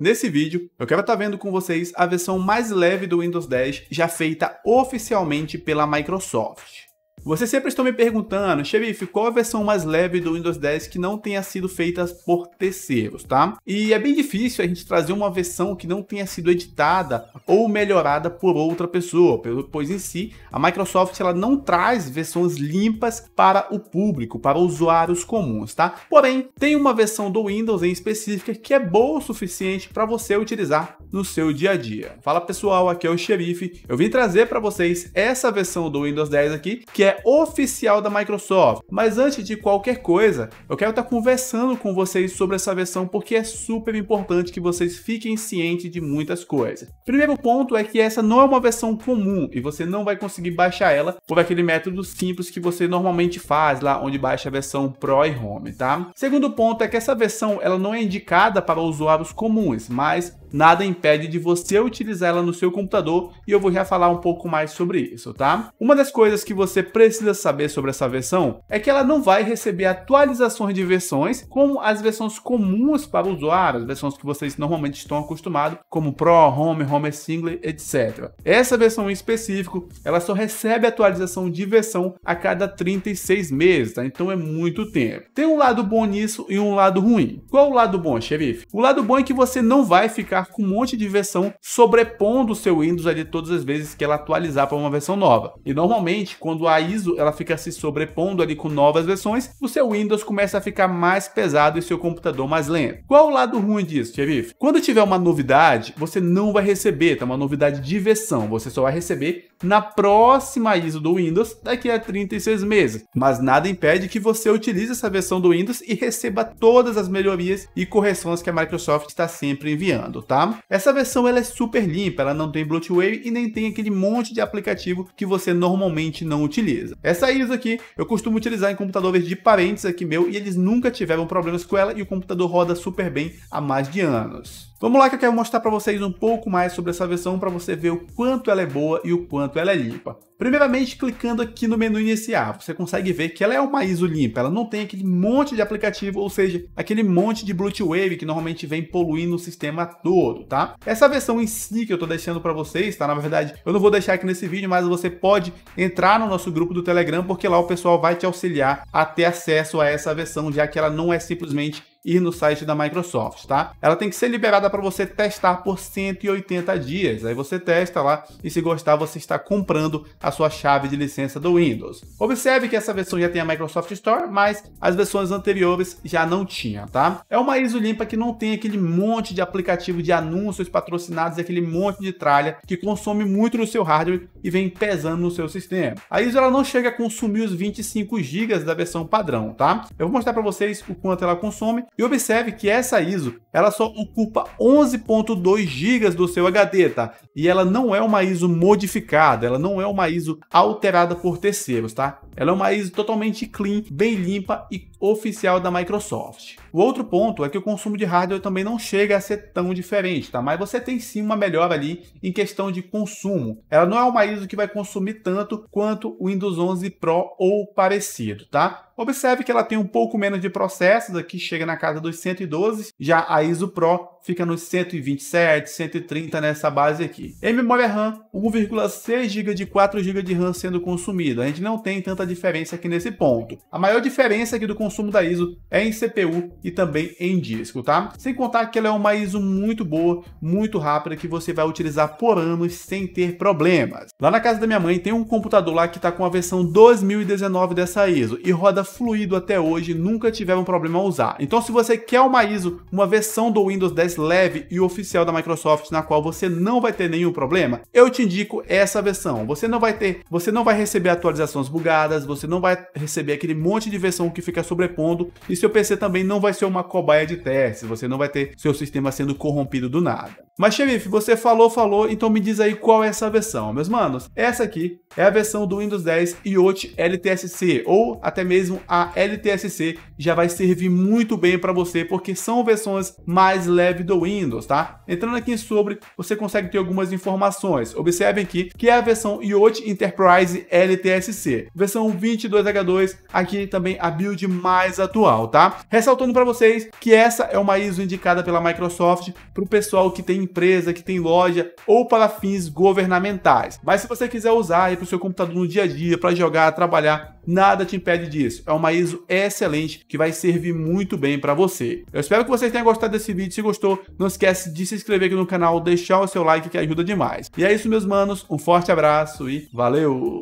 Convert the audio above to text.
Nesse vídeo, eu quero estar tá vendo com vocês a versão mais leve do Windows 10 já feita oficialmente pela Microsoft. Vocês sempre estão me perguntando, xerife, qual a versão mais leve do Windows 10 que não tenha sido feita por terceiros, tá? E é bem difícil a gente trazer uma versão que não tenha sido editada ou melhorada por outra pessoa, pois em si, a Microsoft ela não traz versões limpas para o público, para usuários comuns, tá? Porém, tem uma versão do Windows em específica que é boa o suficiente para você utilizar no seu dia a dia. Fala pessoal, aqui é o Xerife, eu vim trazer para vocês essa versão do Windows 10 aqui, que é oficial da Microsoft. Mas antes de qualquer coisa, eu quero estar tá conversando com vocês sobre essa versão porque é super importante que vocês fiquem cientes de muitas coisas. Primeiro ponto é que essa não é uma versão comum e você não vai conseguir baixar ela por aquele método simples que você normalmente faz lá onde baixa a versão Pro e Home, tá? Segundo ponto é que essa versão ela não é indicada para usuários comuns, mas nada impede de você utilizar ela no seu computador e eu vou já falar um pouco mais sobre isso, tá? Uma das coisas que você precisa precisa saber sobre essa versão é que ela não vai receber atualizações de versões como as versões comuns para usuários versões que vocês normalmente estão acostumados, como Pro, Home, Home Single, etc. Essa versão em específico, ela só recebe atualização de versão a cada 36 meses, tá? Então é muito tempo. Tem um lado bom nisso e um lado ruim. Qual o lado bom, xerife? O lado bom é que você não vai ficar com um monte de versão sobrepondo o seu Windows ali todas as vezes que ela atualizar para uma versão nova. E normalmente, quando a ISO ela fica se sobrepondo ali com novas versões, o seu Windows começa a ficar mais pesado e seu computador mais lento. Qual o lado ruim disso, Xerife? Quando tiver uma novidade, você não vai receber, tá? Uma novidade de versão, você só vai receber na próxima ISO do Windows daqui a 36 meses. Mas nada impede que você utilize essa versão do Windows e receba todas as melhorias e correções que a Microsoft está sempre enviando, tá? Essa versão ela é super limpa, ela não tem bloatware e nem tem aquele monte de aplicativo que você normalmente não utiliza. ISA. Essa ISO aqui eu costumo utilizar em computadores de parentes aqui meu e eles nunca tiveram problemas com ela e o computador roda super bem há mais de anos. Vamos lá que eu quero mostrar para vocês um pouco mais sobre essa versão para você ver o quanto ela é boa e o quanto ela é limpa. Primeiramente, clicando aqui no menu iniciar, você consegue ver que ela é uma ISO limpa, ela não tem aquele monte de aplicativo, ou seja, aquele monte de Bluetooth que normalmente vem poluindo o sistema todo, tá? Essa versão em si que eu estou deixando para vocês, tá? Na verdade, eu não vou deixar aqui nesse vídeo, mas você pode entrar no nosso grupo do Telegram, porque lá o pessoal vai te auxiliar a ter acesso a essa versão, já que ela não é simplesmente ir no site da Microsoft, tá? Ela tem que ser liberada para você testar por 180 dias. Aí você testa lá e se gostar, você está comprando a sua chave de licença do Windows. Observe que essa versão já tem a Microsoft Store, mas as versões anteriores já não tinha, tá? É uma ISO limpa que não tem aquele monte de aplicativo de anúncios patrocinados, aquele monte de tralha que consome muito no seu hardware e vem pesando no seu sistema. A ISO ela não chega a consumir os 25 GB da versão padrão, tá? Eu vou mostrar para vocês o quanto ela consome e observe que essa ISO ela só ocupa 11.2 GB do seu HD, tá? e ela não é uma ISO modificada, ela não é uma ISO alterada por terceiros, tá? Ela é uma ISO totalmente clean, bem limpa e oficial da Microsoft. O outro ponto é que o consumo de hardware também não chega a ser tão diferente, tá? Mas você tem sim uma melhora ali em questão de consumo. Ela não é uma ISO que vai consumir tanto quanto o Windows 11 Pro ou parecido, tá? Observe que ela tem um pouco menos de processos, aqui chega na casa dos 112, já a ISO Pro fica nos 127, 130 nessa base aqui. Em memória RAM, 1,6 GB de 4 GB de RAM sendo consumido. A gente não tem tanta diferença aqui nesse ponto. A maior diferença aqui do consumo da ISO é em CPU e também em disco, tá? Sem contar que ela é uma ISO muito boa, muito rápida, que você vai utilizar por anos sem ter problemas. Lá na casa da minha mãe tem um computador lá que está com a versão 2019 dessa ISO e roda fluido até hoje, nunca tiveram problema a usar. Então se você quer uma ISO, uma versão do Windows 10 leve e oficial da Microsoft na qual você não vai ter nenhum problema, eu te indico essa versão. Você não vai ter, você não vai receber atualizações bugadas, você não vai receber aquele monte de versão que fica sobrepondo e seu PC também não vai ser uma cobaia de testes, você não vai ter seu sistema sendo corrompido do nada. Mas, xerife, você falou, falou, então me diz aí qual é essa versão, meus manos. Essa aqui é a versão do Windows 10 IoT LTSC, ou até mesmo a LTSC, já vai servir muito bem para você, porque são versões mais leves do Windows, tá? Entrando aqui em sobre, você consegue ter algumas informações. Observem aqui que é a versão IoT Enterprise LTSC, versão 22H2, aqui também a build mais atual, tá? Ressaltando para vocês que essa é uma ISO indicada pela Microsoft para o pessoal que tem empresa que tem loja ou para fins governamentais. Mas se você quiser usar para o seu computador no dia a dia, para jogar, trabalhar, nada te impede disso. É uma ISO excelente que vai servir muito bem para você. Eu espero que vocês tenham gostado desse vídeo. Se gostou, não esquece de se inscrever aqui no canal, deixar o seu like que ajuda demais. E é isso, meus manos. Um forte abraço e valeu!